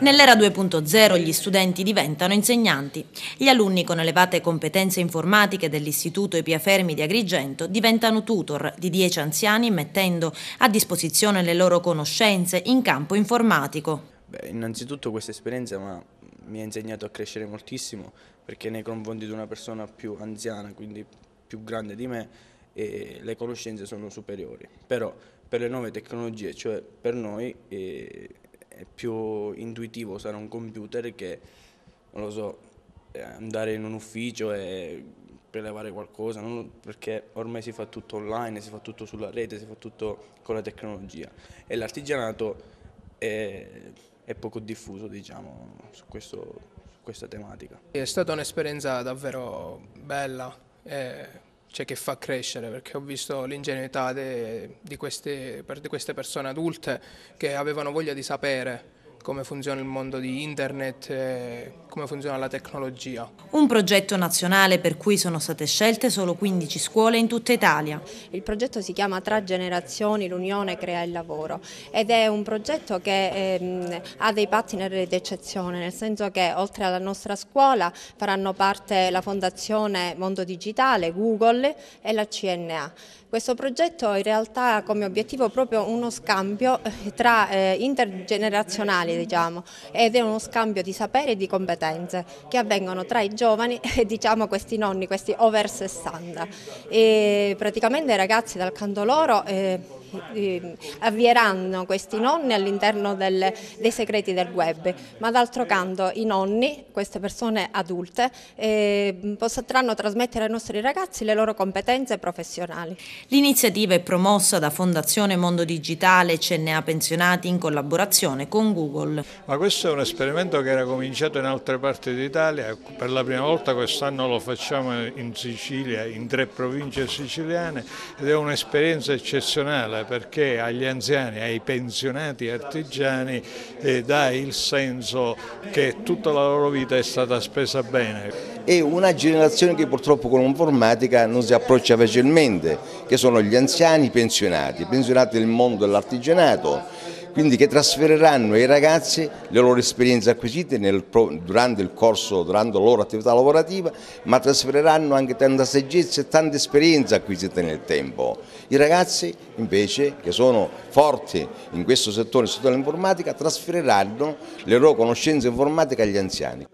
Nell'era 2.0 gli studenti diventano insegnanti. Gli alunni con elevate competenze informatiche dell'Istituto Epia Fermi di Agrigento diventano tutor di 10 anziani mettendo a disposizione le loro conoscenze in campo informatico. Beh, innanzitutto questa esperienza mi ha insegnato a crescere moltissimo perché nei confronti di una persona più anziana, quindi più grande di me, eh, le conoscenze sono superiori. Però per le nuove tecnologie, cioè per noi, eh, è più intuitivo usare un computer che, non lo so, eh, andare in un ufficio e prelevare qualcosa, non, perché ormai si fa tutto online, si fa tutto sulla rete, si fa tutto con la tecnologia e l'artigianato è, è poco diffuso diciamo, su, questo, su, questa tematica. È stata un'esperienza davvero bella. Eh cioè che fa crescere, perché ho visto l'ingenuità di queste, queste persone adulte che avevano voglia di sapere come funziona il mondo di internet, come funziona la tecnologia. Un progetto nazionale per cui sono state scelte solo 15 scuole in tutta Italia. Il progetto si chiama Tra generazioni l'unione crea il lavoro ed è un progetto che ehm, ha dei partner d'eccezione, nel senso che oltre alla nostra scuola faranno parte la Fondazione Mondo Digitale, Google e la CNA. Questo progetto in realtà ha come obiettivo proprio uno scambio eh, tra eh, intergenerazionali diciamo, ed è uno scambio di sapere e di competenze che avvengono tra i giovani e diciamo questi nonni, questi over 60. E praticamente i ragazzi dal canto loro eh, eh, avvieranno questi nonni all'interno dei segreti del web, ma d'altro canto i nonni, queste persone adulte, eh, potranno trasmettere ai nostri ragazzi le loro competenze professionali. L'iniziativa è promossa da Fondazione Mondo Digitale CNA Pensionati in collaborazione con Google. Ma questo è un esperimento che era cominciato in altre parti d'Italia, per la prima volta quest'anno lo facciamo in Sicilia, in tre province siciliane ed è un'esperienza eccezionale perché agli anziani, ai pensionati artigiani eh, dà il senso che tutta la loro vita è stata spesa bene. E una generazione che purtroppo con l'informatica non si approccia facilmente, che sono gli anziani pensionati, pensionati del mondo dell'artigianato quindi che trasferiranno ai ragazzi le loro esperienze acquisite nel, durante il corso, durante la loro attività lavorativa, ma trasferiranno anche tanta saggezza e tanta esperienza acquisita nel tempo. I ragazzi invece che sono forti in questo settore, nel settore dell'informatica, trasferiranno le loro conoscenze informatiche agli anziani.